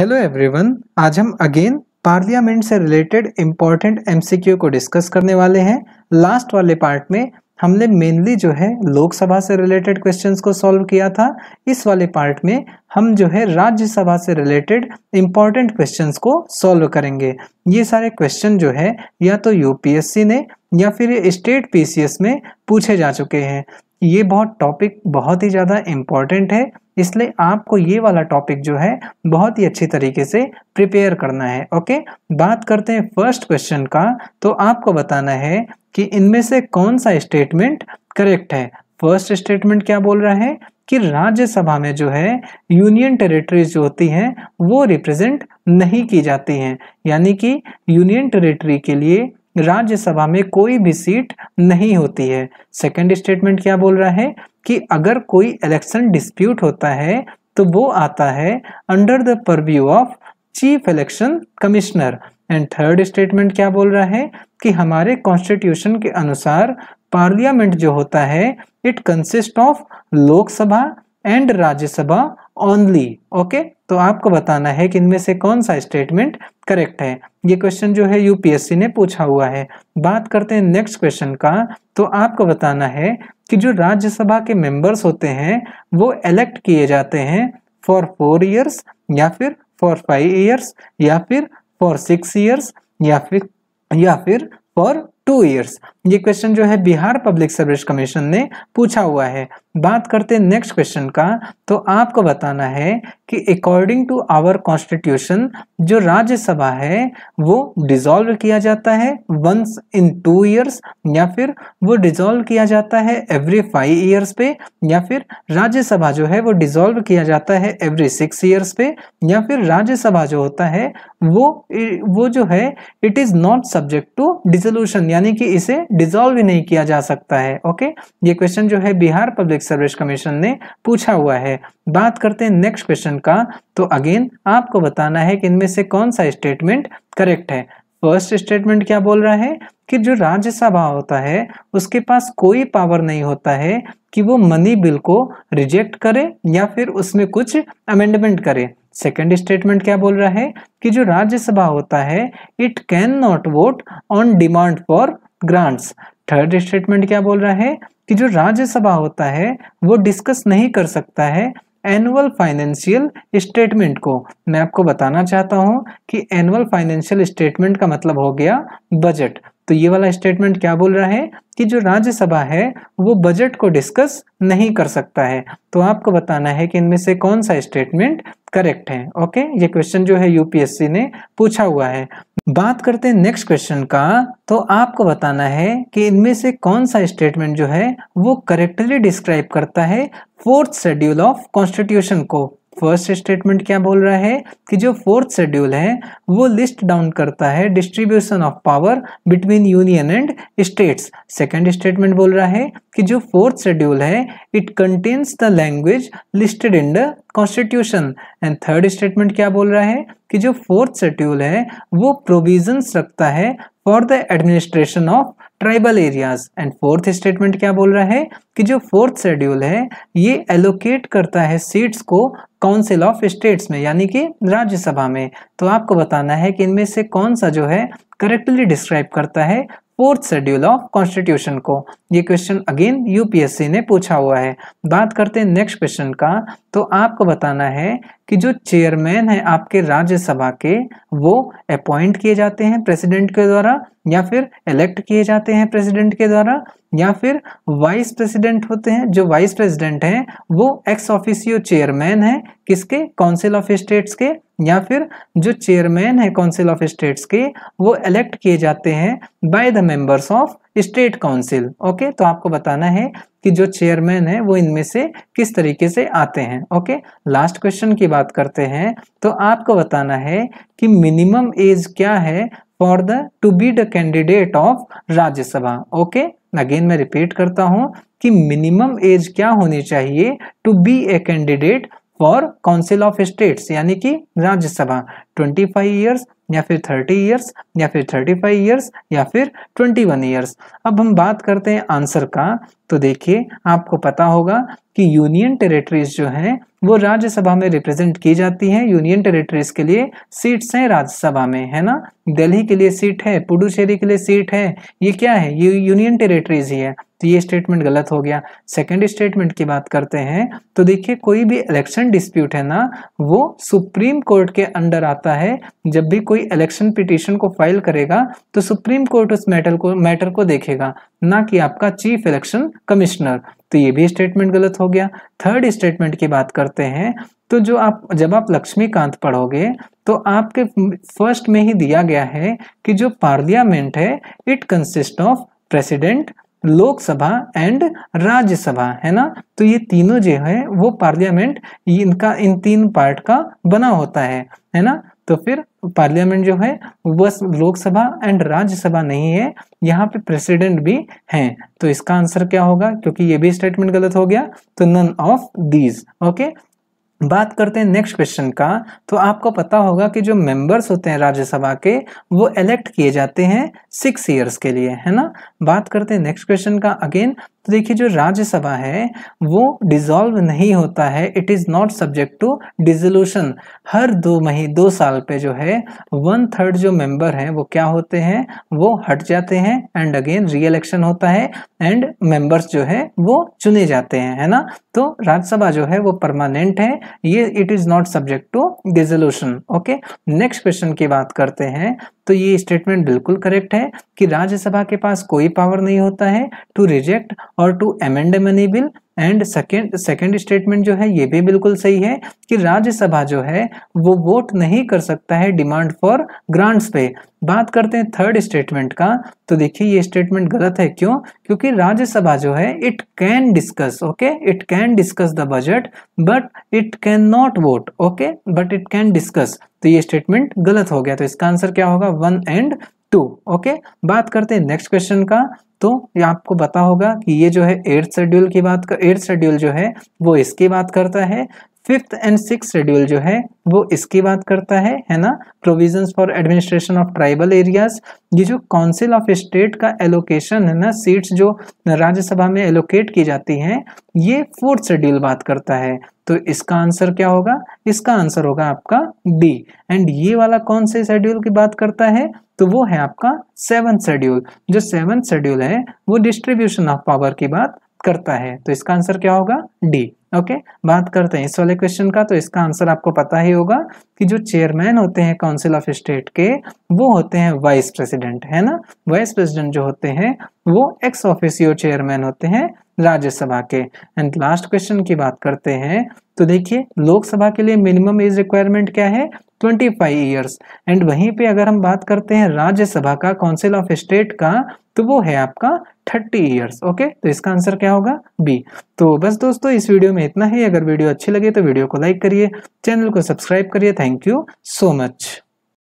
hello everyone आज हम again parliament से रिलेटेड इम्पॉर्टेंट एमसीक्यू को डिस्कस करने वाले हैं लास्ट वाले पार्ट में हमने मेनली जो है लोकसभा से रिलेटेड क्वेश्चंस को सॉल्व किया था इस वाले पार्ट में हम जो है राज्यसभा से रिलेटेड इम्पॉर्टेंट क्वेश्चंस को सॉल्व करेंगे ये सारे क्वेश्चन जो है या तो यूपीएससी ने या फिर स्टेट पीसीएस में पूछे जा चुके हैं ये बहुत टॉपिक बहुत ही ज़्यादा इम्पॉर्टेंट है इसलिए आपको ये वाला टॉपिक जो है बहुत ही अच्छी तरीके से प्रिपेयर करना है ओके बात करते हैं फर्स्ट क्वेश्चन का तो आपको बताना है कि इनमें से कौन सा स्टेटमेंट करेक्ट है फर्स्ट स्टेटमेंट क्या बोल रहा है कि राज्यसभा में जो है यूनियन टेरिटरीज जो होती हैं वो रिप्रेजेंट नहीं की जाती हैं यानी कि यूनियन टेरिटरी के लिए राज्यसभा में कोई भी सीट नहीं होती है सेकंड स्टेटमेंट क्या बोल रहा है कि अगर कोई इलेक्शन डिस्प्यूट होता है तो वो आता है under the purview of chief election commissioner and third statement क्या बोल रहा है कि हमारे कॉन्स्टिट्यूशन के अनुसार पार्लियामेंट जो होता है it consist of Lok Sabha and Rajya Sabha only okay तो आपको बताना है कि इनमें से कौन सा स्टेटमेंट करेक्ट है ये क्वेश्चन जो है यूपीएससी ने पूछा हुआ है बात करते हैं नेक्स्ट क्वेश्चन का तो आपको बताना है कि जो राज्यसभा के मेंबर्स होते हैं वो इलेक्ट किए जाते हैं फॉर फोर ईयर्स या फिर फॉर फाइव ईयर्स या फिर फॉर सिक्स ईयर्स या फिर या फिर फॉर टू ईयर्स ये क्वेश्चन जो है बिहार पब्लिक सर्विस कमीशन ने पूछा हुआ है बात करते हैं नेक्स्ट क्वेश्चन का तो आपको बताना है कि अकॉर्डिंग टू आवर कॉन्स्टिट्यूशन जो राज्यसभा है वो डिसॉल्व किया जाता है वंस इन टू इयर्स या फिर वो डिसॉल्व किया जाता है एवरी फाइव ईयर्स पे या फिर राज्यसभा जो है वो डिसॉल्व किया जाता है एवरी सिक्स ईयर्स पे या फिर राज्यसभा जो होता है वो वो जो है it is not subject to dissolution यानी कि इसे डिजोल्व नहीं किया जा सकता है ओके ये क्वेश्चन जो है Bihar public public service commission ने पूछा हुआ है बात करते हैं नेक्स्ट क्वेश्चन का तो अगेन आपको बताना है कि इनमें से कौन सा स्टेटमेंट करेक्ट है फर्स्ट स्टेटमेंट क्या बोल रहा है कि जो राज्यसभा होता है उसके पास कोई पावर नहीं होता है कि वो मनी बिल को रिजेक्ट करे या फिर उसमें कुछ अमेंडमेंट करे सेकेंड स्टेटमेंट क्या बोल रहा है कि जो राज्यसभा होता है it can not vote on demand for grants third statement क्या बोल रहा है कि जो राज्यसभा होता है वो डिस्कस नहीं कर सकता है एनुअल फाइनेंशियल स्टेटमेंट को मैं आपको बताना चाहता हूं कि एनुअल फाइनेंशियल स्टेटमेंट का मतलब हो गया बजट तो ये वाला स्टेटमेंट क्या बोल रहा है कि जो राज्यसभा है वो बजट को डिस्कस नहीं कर सकता है तो आपको बताना है कि इनमें से कौन सा स्टेटमेंट करेक्ट है ओके ये क्वेश्चन जो है यूपीएससी ने पूछा हुआ है बात करते हैं नेक्स्ट क्वेश्चन का तो आपको बताना है कि इनमें से कौन सा स्टेटमेंट जो है वो करेक्टली डिस्क्राइब करता है फोर्थ शेड्यूल ऑफ कॉन्स्टिट्यूशन को फर्स्ट स्टेटमेंट क्या बोल रहा है कि जो फोर्थ शेड्यूल है वो लिस्ट डाउन करता है distribution of power between union and states second statement बोल रहा है कि जो फोर्थ शेड्यूल है it contains the language listed in the constitution and third statement क्या बोल रहा है कि जो फोर्थ शेड्यूल है वो प्रोविजन रखता है for the administration of tribal areas and fourth statement क्या बोल रहा है कि जो फोर्थ शेड्यूल है ये एलोकेट करता है सीट्स को काउंसिल ऑफ स्टेट्स में यानी कि राज्यसभा में तो आपको बताना है कि इनमें से कौन सा जो है करेक्टली डिस्क्राइब करता है फोर्थ शेड्यूल ऑफ कॉन्स्टिट्यूशन को ये क्वेश्चन अगेन यूपीएससी ने पूछा हुआ है बात करते हैं नेक्स्ट क्वेश्चन का तो आपको बताना है कि जो चेयरमैन है आपके राज्यसभा के वो अपॉइंट किए जाते हैं प्रेसिडेंट के द्वारा या फिर इलेक्ट किए जाते हैं प्रेसिडेंट के द्वारा या फिर वाइस प्रेसिडेंट होते हैं जो वाइस प्रेसिडेंट हैं वो एक्स ऑफिसियो चेयरमैन हैं किसके काउंसिल ऑफ स्टेट्स के या फिर जो चेयरमैन है काउंसिल ऑफ स्टेट्स के वो इलेक्ट किए जाते हैं by the members of state council okay तो आपको बताना है कि जो चेयरमैन है वो इनमें से किस तरीके से आते हैं ओके लास्ट क्वेश्चन की बात करते हैं तो आपको बताना है कि मिनिमम एज क्या है for the to be the candidate of Rajya Sabha okay again मैं रिपीट करता हूँ कि मिनिमम एज क्या होनी चाहिए टू बी ए कैंडिडेट और काउंसिल ऑफ स्टेट्स यानी कि राज्यसभा 25 फाइव ईयर्स या फिर थर्टी ईयर्स या फिर थर्टी फाइव ईयर्स या फिर ट्वेंटी वन ईयर्स अब हम बात करते हैं आंसर का तो देखिए आपको पता होगा कि यूनियन टेरिटरीज जो हैं वो राज्यसभा में रिप्रेजेंट की जाती हैं यूनियन टेरिटरीज के लिए सीट्स हैं राज्यसभा में है ना दिल्ली के लिए सीट है पुडुचेरी के लिए सीट है ये क्या है ये यूनियन टेरिटरीज ही है तो ये स्टेटमेंट गलत हो गया सेकंड स्टेटमेंट की बात करते हैं तो देखिए कोई भी इलेक्शन डिस्प्यूट है ना वो सुप्रीम कोर्ट के अंडर आता है जब भी कोई कोई इलेक्शन पिटिशन को फाइल करेगा तो सुप्रीम कोर्ट उस मैटर को मैटर को देखेगा ना कि आपका चीफ इलेक्शन कमिश्नर तो ये भी स्टेटमेंट गलत हो गया थर्ड स्टेटमेंट की बात करते हैं तो जो आप जब आप लक्ष्मीकांत पढ़ोगे तो आपके फर्स्ट में ही दिया गया है कि जो पार्लियामेंट है it consist of president Lok Sabha and Rajya Sabha है ना तो ये तीनों जो है वो पार्लियामेंट इनका इन तीन पार्ट का बना होता है है ना तो फिर पार्लियामेंट जो है वह लोकसभा एंड राज्यसभा नहीं है यहाँ पे प्रेसिडेंट भी हैं तो इसका आंसर क्या होगा क्योंकि ये भी स्टेटमेंट गलत हो गया तो नन ऑफ दीज ओके बात करते हैं नेक्स्ट क्वेश्चन का तो आपको पता होगा कि जो मेंबर्स होते हैं राज्यसभा के वो इलेक्ट किए जाते हैं सिक्स इयर्स के लिए है ना बात करते हैं नेक्स्ट क्वेश्चन का अगेन तो देखिए जो राज्यसभा है वो डिजोल्व नहीं होता है it is not subject to dissolution हर दो मही दो साल पे जो है वन थर्ड जो मेंबर हैं वो क्या होते हैं वो हट जाते हैं एंड अगेन री इलेक्शन होता है एंड मेंबर्स जो है वो चुने जाते हैं है ना तो राज्यसभा जो है वो परमानेंट है ये it is not subject to dissolution okay next question की बात करते हैं तो ये स्टेटमेंट बिल्कुल करेक्ट है कि राज्यसभा के पास कोई पावर नहीं होता है टू रिजेक्ट और to amend money bill and second second statement जो है ये भी बिल्कुल सही है कि राज्यसभा जो है वो वोट नहीं कर सकता है डिमांड फॉर ग्रांट्स पे बात करते हैं थर्ड स्टेटमेंट का तो देखिए ये स्टेटमेंट गलत है क्यों क्योंकि राज्यसभा जो है it can discuss okay it can discuss the budget but it can not vote okay but it can discuss तो ये स्टेटमेंट गलत हो गया तो इसका आंसर क्या होगा वन एंड टू ओके बात करते हैं नेक्स्ट क्वेश्चन का तो ये आपको पता होगा कि ये जो है एट्थ शेड्यूल की बात कर एट्थ शेड्यूल जो है वो इसकी बात करता है फिफ्थ एंड सिक्स शेड्यूल जो है वो इसकी बात करता है है ना provisions for administration of tribal areas ये जो काउंसिल ऑफ स्टेट का एलोकेशन है ना सीट्स जो राज्यसभा में एलोकेट की जाती हैं ये फोर्थ शेड्यूल बात करता है तो इसका आंसर क्या होगा इसका आंसर होगा आपका डी एंड ये वाला कौन से शेड्यूल की बात करता है तो वो है आपका सेवन्थ शेड्यूल जो सेवन्थ शेड्यूल है वो डिस्ट्रीब्यूशन ऑफ पावर की बात करता है तो इसका आंसर क्या होगा डी ओके बात करते हैं इस वाले क्वेश्चन का तो इसका आंसर आपको पता ही होगा कि जो चेयरमैन होते हैं काउंसिल ऑफ स्टेट के वो होते हैं वाइस प्रेसिडेंट है ना वाइस प्रेसिडेंट जो होते हैं वो एक्स ऑफिसियो चेयरमैन होते हैं राज्यसभा के एंड लास्ट क्वेश्चन की बात करते हैं तो देखिए लोकसभा के लिए मिनिमम एज रिक्वायरमेंट क्या है 25 फाइव ईयर्स एंड वहीं पे अगर हम बात करते हैं राज्यसभा का काउंसिल ऑफ स्टेट का तो वो है आपका 30 ईयर्स ओके तो इसका आंसर क्या होगा बी तो बस दोस्तों इस वीडियो में इतना ही अगर वीडियो अच्छी लगे तो वीडियो को लाइक करिए चैनल को सब्सक्राइब करिए थैंक यू सो मच